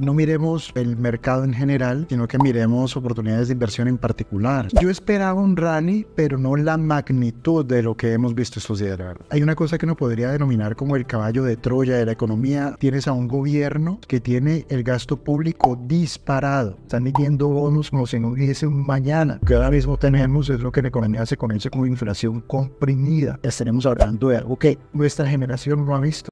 No miremos el mercado en general, sino que miremos oportunidades de inversión en particular. Yo esperaba un rally, pero no la magnitud de lo que hemos visto estos Hay una cosa que uno podría denominar como el caballo de Troya de la economía. Tienes a un gobierno que tiene el gasto público disparado. Están midiendo bonos como si no hubiese un mañana. Lo que ahora mismo tenemos es lo que la economía se conoce como inflación comprimida. Estaremos hablando de algo que nuestra generación no ha visto.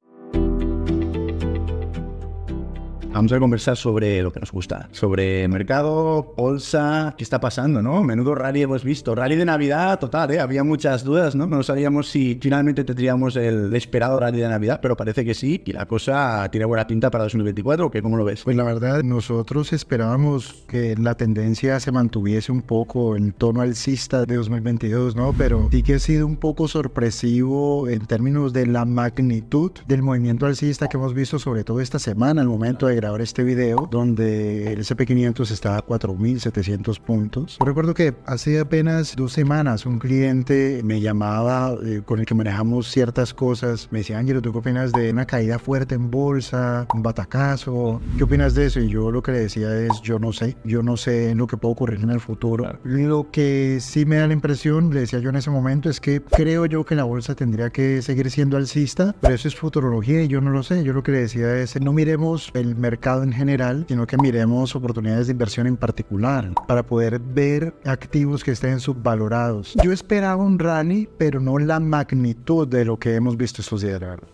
Vamos a conversar sobre lo que nos gusta, sobre mercado, bolsa, qué está pasando, ¿no? Menudo rally hemos visto. Rally de Navidad, total, ¿eh? Había muchas dudas, ¿no? No sabíamos si finalmente tendríamos el esperado rally de Navidad, pero parece que sí. Y la cosa tiene buena pinta para 2024, qué? ¿Cómo lo ves? Pues la verdad, nosotros esperábamos que la tendencia se mantuviese un poco en tono alcista de 2022, ¿no? Pero sí que ha sido un poco sorpresivo en términos de la magnitud del movimiento alcista que hemos visto, sobre todo esta semana, al momento de grabar este video donde el SP500 estaba a 4.700 puntos. recuerdo que hace apenas dos semanas un cliente me llamaba eh, con el que manejamos ciertas cosas. Me decía, Ángelo, ¿tú qué opinas de una caída fuerte en bolsa, un batacazo? ¿Qué opinas de eso? Y yo lo que le decía es, yo no sé, yo no sé lo que puede ocurrir en el futuro. Lo que sí me da la impresión, le decía yo en ese momento, es que creo yo que la bolsa tendría que seguir siendo alcista, pero eso es futurología y yo no lo sé. Yo lo que le decía es, no miremos el mercado mercado en general, sino que miremos oportunidades de inversión en particular para poder ver activos que estén subvalorados. Yo esperaba un rally, pero no la magnitud de lo que hemos visto estos días.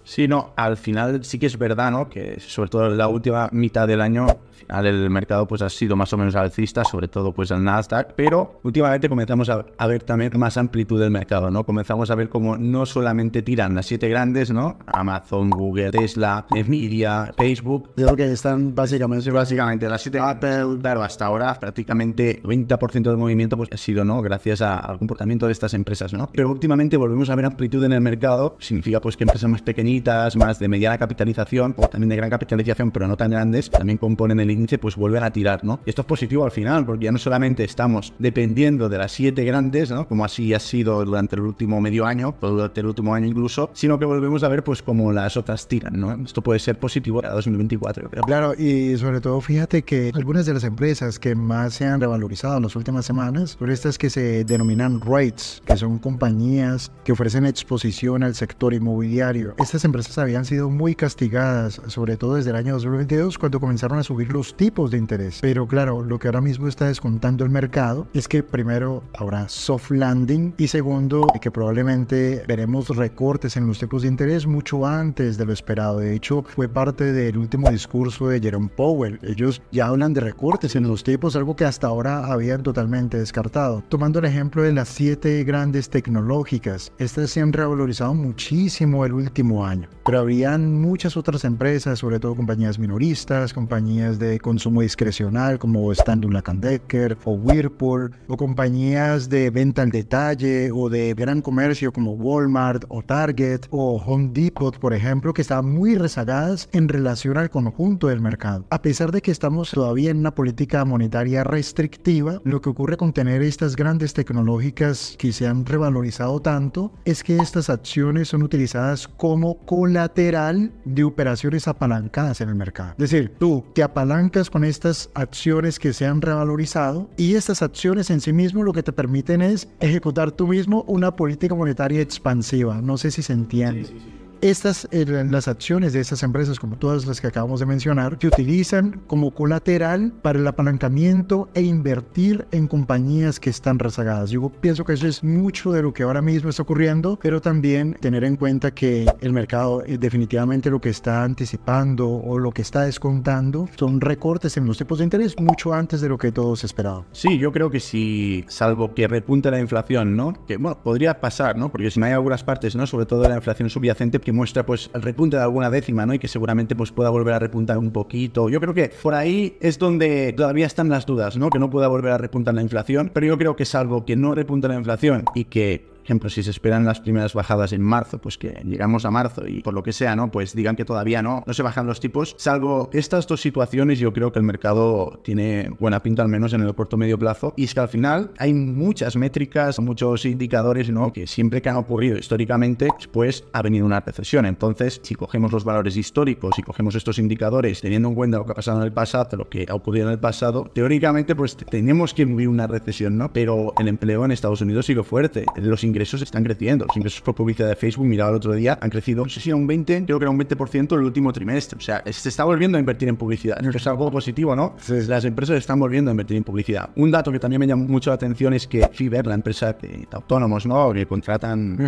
Sí, no, al final sí que es verdad, ¿no? Que sobre todo en la última mitad del año final del mercado pues ha sido más o menos alcista, sobre todo pues el Nasdaq, pero últimamente comenzamos a, ver también más amplitud del mercado, ¿no? Comenzamos a ver como no solamente tiran las siete grandes, ¿no? Amazon, Google, Tesla, Nvidia, Facebook, creo que están básicamente, básicamente las siete Apple, claro, hasta ahora prácticamente 20% del movimiento pues ha sido, ¿no? Gracias a, al comportamiento de estas empresas, ¿no? Pero últimamente volvemos a ver amplitud en el mercado, significa pues que empresas más pequeñitas, más de mediana capitalización o también de gran capitalización, pero no tan grandes, también componen el índice pues vuelven a tirar, ¿no? esto es positivo al final, porque ya no solamente estamos dependiendo de las siete grandes, ¿no? Como así ha sido durante el último medio año, durante el último año incluso, sino que volvemos a ver pues como las otras tiran, ¿no? Esto puede ser positivo para 2024, Claro, y sobre todo fíjate que algunas de las empresas que más se han revalorizado en las últimas semanas son estas que se denominan REITs, que son compañías que ofrecen exposición al sector inmobiliario. Estas empresas habían sido muy castigadas, sobre todo desde el año 2022, cuando comenzaron a subir los tipos de interés. Pero claro, lo que ahora mismo está descontando el mercado es que primero habrá soft landing y segundo que probablemente veremos recortes en los tipos de interés mucho antes de lo esperado. De hecho, fue parte del último discurso de Jerome Powell. Ellos ya hablan de recortes en los tipos, algo que hasta ahora habían totalmente descartado. Tomando el ejemplo de las siete grandes tecnológicas, estas se han revalorizado muchísimo el último año, pero habrían muchas otras empresas, sobre todo compañías minoristas, compañías de de consumo discrecional como Standard Decker o Whirlpool o compañías de venta al detalle o de gran comercio como Walmart o Target o Home Depot, por ejemplo, que están muy rezagadas en relación al conjunto del mercado. A pesar de que estamos todavía en una política monetaria restrictiva, lo que ocurre con tener estas grandes tecnológicas que se han revalorizado tanto es que estas acciones son utilizadas como colateral de operaciones apalancadas en el mercado. Es decir, tú te apalancas con estas acciones que se han revalorizado y estas acciones en sí mismo lo que te permiten es ejecutar tú mismo una política monetaria expansiva. No sé si se entiende. Estas, las acciones de estas empresas, como todas las que acabamos de mencionar, se utilizan como colateral para el apalancamiento e invertir en compañías que están rezagadas. Yo pienso que eso es mucho de lo que ahora mismo está ocurriendo, pero también tener en cuenta que el mercado eh, definitivamente lo que está anticipando o lo que está descontando son recortes en los tipos de interés mucho antes de lo que todos esperaban. Sí, yo creo que si, salvo que repunte la inflación, ¿no? Que bueno, podría pasar, ¿no? Porque si no hay algunas partes, ¿no? Sobre todo la inflación subyacente, que muestra pues el repunte de alguna décima, ¿no? Y que seguramente pues pueda volver a repuntar un poquito. Yo creo que por ahí es donde todavía están las dudas, ¿no? Que no pueda volver a repuntar la inflación, pero yo creo que salvo que no repunte la inflación y que ejemplo, si se esperan las primeras bajadas en marzo, pues que llegamos a marzo y por lo que sea, ¿no? Pues digan que todavía no, no se bajan los tipos. Salvo estas dos situaciones, yo creo que el mercado tiene buena pinta, al menos en el corto medio plazo. Y es que al final hay muchas métricas, muchos indicadores, ¿no? Que siempre que han ocurrido históricamente, pues ha venido una recesión. Entonces, si cogemos los valores históricos y cogemos estos indicadores, teniendo en cuenta lo que ha pasado en el pasado, lo que ha ocurrido en el pasado, teóricamente, pues tenemos que vivir una recesión, ¿no? Pero el empleo en Estados Unidos sigue fuerte. Los ingresos están creciendo. Los ingresos por publicidad de Facebook, miraba el otro día, han crecido, no sé si era un 20, creo que era un 20% el último trimestre. O sea, se está volviendo a invertir en publicidad. Es algo positivo, ¿no? Las empresas están volviendo a invertir en publicidad. Un dato que también me llama mucho la atención es que Fiverr, la empresa de autónomos, ¿no? Que contratan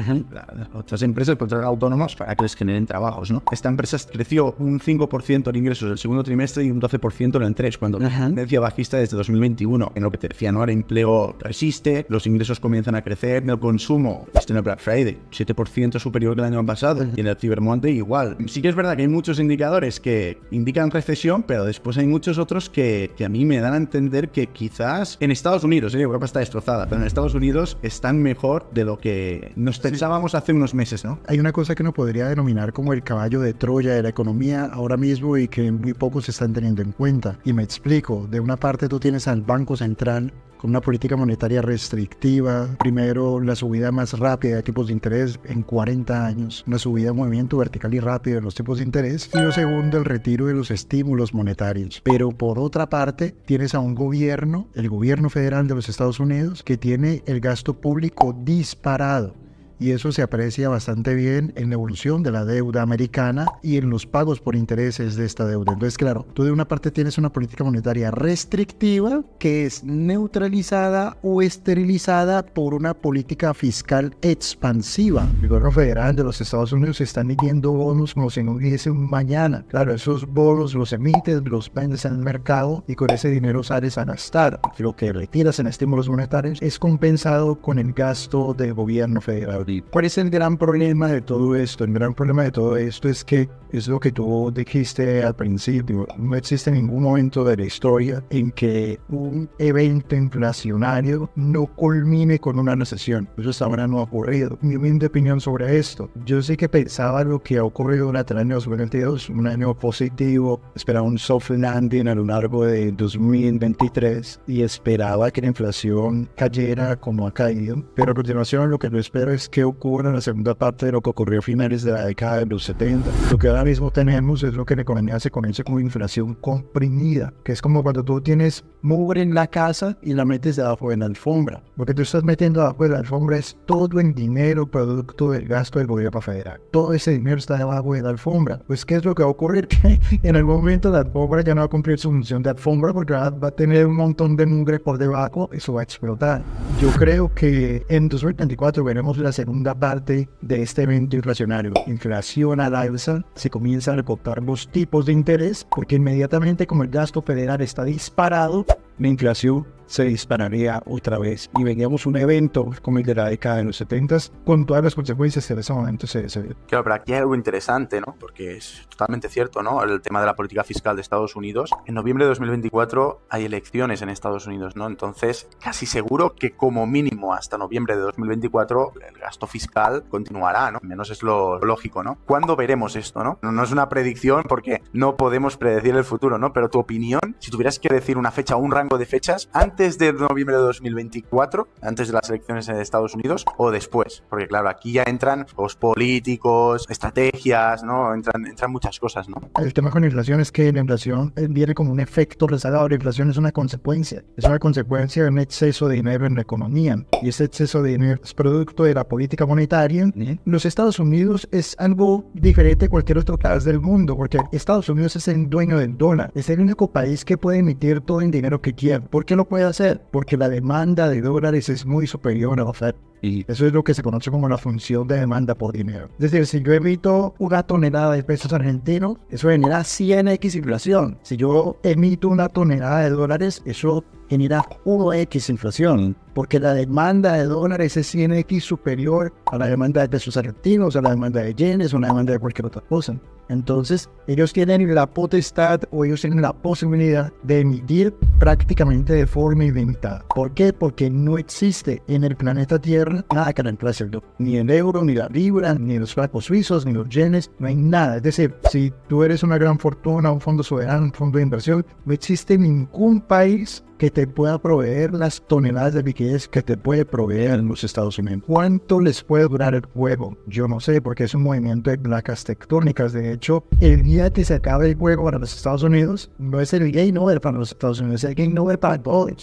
otras empresas, contratan autónomos para que les generen trabajos, ¿no? Esta empresa creció un 5% en ingresos el segundo trimestre y un 12% en el 3, cuando la tendencia bajista desde 2021, en lo que te decía, ¿no? El empleo resiste, los ingresos comienzan a crecer, el consumo como este no el Black Friday, 7% superior que el año pasado, y en el Cibermonte igual. Sí que es verdad que hay muchos indicadores que indican recesión, pero después hay muchos otros que, que a mí me dan a entender que quizás en Estados Unidos, ¿eh? Europa está destrozada, pero en Estados Unidos están mejor de lo que nos pensábamos hace unos meses, ¿no? Hay una cosa que no podría denominar como el caballo de Troya de la economía ahora mismo y que muy pocos están teniendo en cuenta. Y me explico, de una parte tú tienes al Banco Central con una política monetaria restrictiva, primero la subida más rápida de tipos de interés en 40 años, una subida de movimiento vertical y rápido de los tipos de interés, y lo segundo, el retiro de los estímulos monetarios. Pero por otra parte, tienes a un gobierno, el gobierno federal de los Estados Unidos, que tiene el gasto público disparado y eso se aprecia bastante bien en la evolución de la deuda americana y en los pagos por intereses de esta deuda. Entonces, claro, tú de una parte tienes una política monetaria restrictiva que es neutralizada o esterilizada por una política fiscal expansiva. El gobierno federal de los Estados Unidos está emitiendo bonos como si no hubiese un mañana. Claro, esos bonos los emites, los vendes en el mercado y con ese dinero sales a gastar. Lo que retiras en estímulos monetarios es compensado con el gasto del gobierno federal. ¿Cuál es el gran problema de todo esto? El gran problema de todo esto es que es lo que tú dijiste al principio. No existe ningún momento de la historia en que un evento inflacionario no culmine con una recesión. Eso hasta ahora no ha ocurrido. Mi humilde opinión sobre esto. Yo sí que pensaba lo que ha ocurrido durante el año 2022, un año positivo. Esperaba un soft landing a lo largo de 2023 y esperaba que la inflación cayera como ha caído. Pero a continuación lo que no espero es que ¿Qué ocurre en la segunda parte de lo que ocurrió a finales de la década de los 70. Lo que ahora mismo tenemos es lo que en economía se conoce como inflación comprimida, que es como cuando tú tienes mugre en la casa y la metes debajo de la alfombra. Lo que tú estás metiendo debajo de la alfombra es todo el dinero producto del gasto del gobierno federal. Todo ese dinero está debajo de la alfombra. Pues, ¿qué es lo que va a ocurrir? Que en algún momento la alfombra ya no va a cumplir su función de alfombra porque va a tener un montón de mugre por debajo, y eso va a explotar. Yo creo que en 2024 veremos la segunda parte de este evento inflacionario, inflación la alza, se comienzan a recortar los tipos de interés porque inmediatamente como el gasto federal está disparado, la inflación se dispararía otra vez. Y veníamos un evento como el de la década de los 70 con todas las consecuencias que en ese momento se, Claro, pero aquí hay algo interesante, ¿no? Porque es totalmente cierto, ¿no? El tema de la política fiscal de Estados Unidos. En noviembre de 2024 hay elecciones en Estados Unidos, ¿no? Entonces, casi seguro que como mínimo hasta noviembre de 2024 el gasto fiscal continuará, ¿no? Menos es lo lógico, ¿no? ¿Cuándo veremos esto, no? No, es una predicción porque no podemos predecir el futuro, ¿no? Pero tu opinión, si tuvieras que decir una fecha, un rango de fechas antes de noviembre de 2024, antes de las elecciones en Estados Unidos o después, porque claro, aquí ya entran los políticos, estrategias, ¿no? Entran, entran muchas cosas, ¿no? El tema con la inflación es que la inflación eh, viene como un efecto resalado, la inflación es una consecuencia, es una consecuencia de un exceso de dinero en la economía y ese exceso de dinero es producto de la política monetaria. Los Estados Unidos es algo diferente a cualquier otro país del mundo, porque Estados Unidos es el dueño del dólar, es el único país que puede emitir todo el dinero que ¿Por qué lo puede hacer? Porque la demanda de dólares es muy superior a la oferta. Y eso es lo que se conoce como la función de demanda por dinero. Es decir, si yo emito una tonelada de pesos argentinos, eso genera 100x inflación. Si yo emito una tonelada de dólares, eso genera 1x inflación. Porque la demanda de dólares es 100x superior a la demanda de pesos argentinos, a la demanda de yenes, a la demanda de cualquier otra cosa. Entonces, ellos tienen la potestad o ellos tienen la posibilidad de emitir prácticamente de forma ilimitada. ¿Por qué? Porque no existe en el planeta Tierra nada que reemplace el dólar. Ni el euro, ni la libra, ni los francos suizos, ni los yenes, no hay nada. Es decir, si tú eres una gran fortuna, un fondo soberano, un fondo de inversión, no existe ningún país que te pueda proveer las toneladas de liquidez que te puede proveer en los Estados Unidos. ¿Cuánto les puede durar el juego? Yo no sé, porque es un movimiento de placas tectónicas. De hecho, el día que se acabe el juego para los Estados Unidos, no es el game over para los Estados Unidos, es el game over para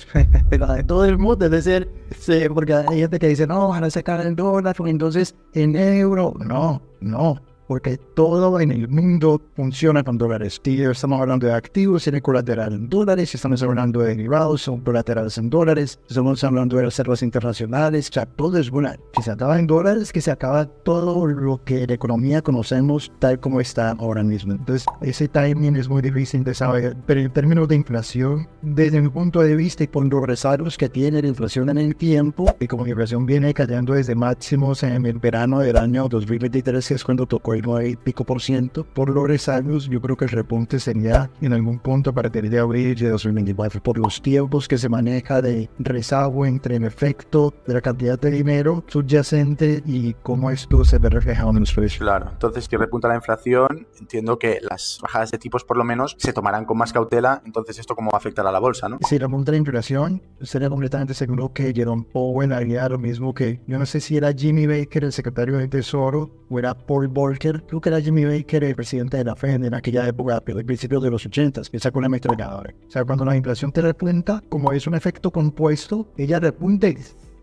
Pero todo el mundo, debe ser, sí, porque hay gente que dice, no, van a sacar el dólar, entonces en euro. No, no porque todo en el mundo funciona con dólares. Estamos hablando de activos, tiene colateral en dólares, estamos hablando de derivados, son colaterales en dólares, estamos hablando de reservas internacionales, o sea, todo es bueno. Si se acaba en dólares, que se acaba todo lo que la economía conocemos tal como está ahora mismo. Entonces, ese timing es muy difícil de saber, pero en términos de inflación, desde mi punto de vista y por los que tiene la inflación en el tiempo, y como la inflación viene cayendo desde máximos en el verano del año 2023, que es cuando tocó hoy no hay pico por ciento. Por los años, yo creo que el repunte sería en algún punto a partir de abril de 2024 por los tiempos que se maneja de rezago entre el efecto de la cantidad de dinero subyacente y cómo esto se ve reflejado en los precios. Claro, entonces si repunta la inflación, entiendo que las bajadas de tipos por lo menos se tomarán con más cautela, entonces esto cómo afectará a la bolsa, ¿no? Si repunta la inflación, sería completamente seguro que Jerome Powell haría lo mismo que, yo no sé si era Jimmy Baker, el secretario de Tesoro, o era Paul Volcker creo que era Jimmy Baker, el presidente de la Fed en aquella época, al principio de los 80, que con una O sea, cuando la inflación te repunta, como es un efecto compuesto, ella repunta y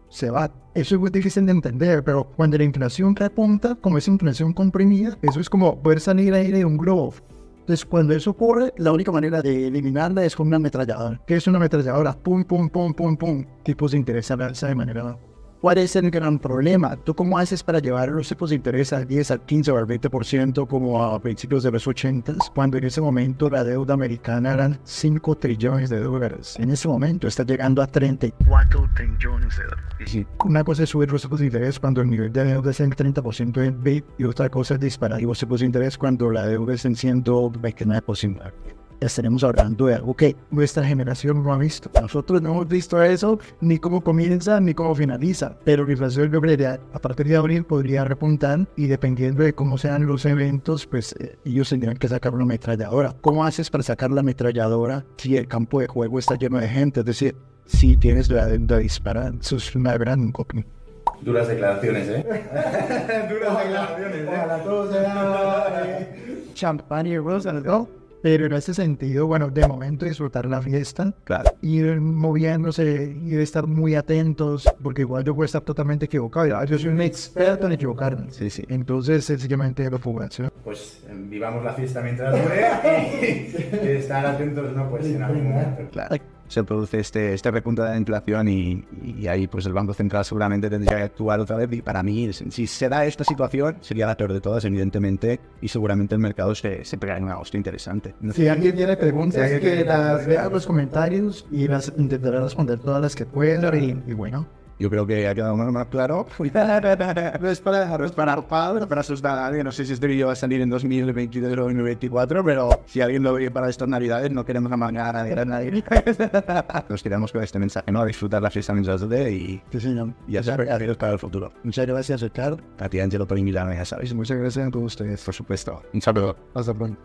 se va. Eso es muy difícil de entender, pero cuando la inflación repunta, como es inflación comprimida, eso es como poder salir aire de un globo. Entonces, cuando eso ocurre, la única manera de eliminarla es con una ametralladora. que es una ametralladora? Pum, pum, pum, pum, pum. Tipos de interés de manera ¿Cuál es el gran problema? ¿Tú cómo haces para llevar los tipos de interés al 10, al 15 o al 20% como a principios de los 80 cuando en ese momento la deuda americana eran 5 trillones de dólares? En ese momento está llegando a 34 trillones de dólares. Una cosa es subir los tipos de interés cuando el nivel de deuda es en 30% del BIP y otra cosa es disparar los tipos de interés cuando la deuda es en 129% estaremos hablando de algo que nuestra generación no ha visto. Nosotros no hemos visto eso, ni cómo comienza, ni cómo finaliza, pero la inflación obrería, a partir de abril podría repuntar y dependiendo de cómo sean los eventos, pues eh, ellos tendrían que sacar una ametralladora. ¿Cómo haces para sacar la ametralladora si el campo de juego está lleno de gente? Es decir, si tienes la de disparar. eso es una gran copia. Duras declaraciones, ¿eh? Duras declaraciones. ¿eh? Ojalá todo sea eh. champán y ¿no? Pero en ese sentido, bueno, de momento disfrutar la fiesta, claro. ir moviéndose, ir estar muy atentos, porque igual yo puedo estar totalmente equivocado. Ah, yo soy un experto en equivocarme. Sí, sí. Entonces, sencillamente lo puedo ¿sí? Pues em, vivamos la fiesta mientras dure y estar atentos, no, pues en algún momento. Claro se produce este, este repunte de la inflación y, ahí pues el Banco Central seguramente tendría que actuar otra vez. Y para mí, si se da esta situación, sería la peor de todas, evidentemente, y seguramente el mercado se, se pegará en una hostia interesante. Si alguien tiene preguntas, que las vea en los comentarios y las intentaré responder todas las que pueda y bueno yo creo que ha quedado más claro. No es para, no es para, para asustar a nadie. No sé si este vídeo va a salir en 2022 o 2024, pero si alguien lo ve para estas navidades, no queremos amagar a nadie. A Nos quedamos con este mensaje, ¿no? A disfrutar las fiesta mensual de y, sí, señor. y a ser para el futuro. Muchas gracias, Oscar. A ti, Angelo, por invitarme, ya sabes. Muchas gracias a todos ustedes, por supuesto. Un saludo. Hasta pronto.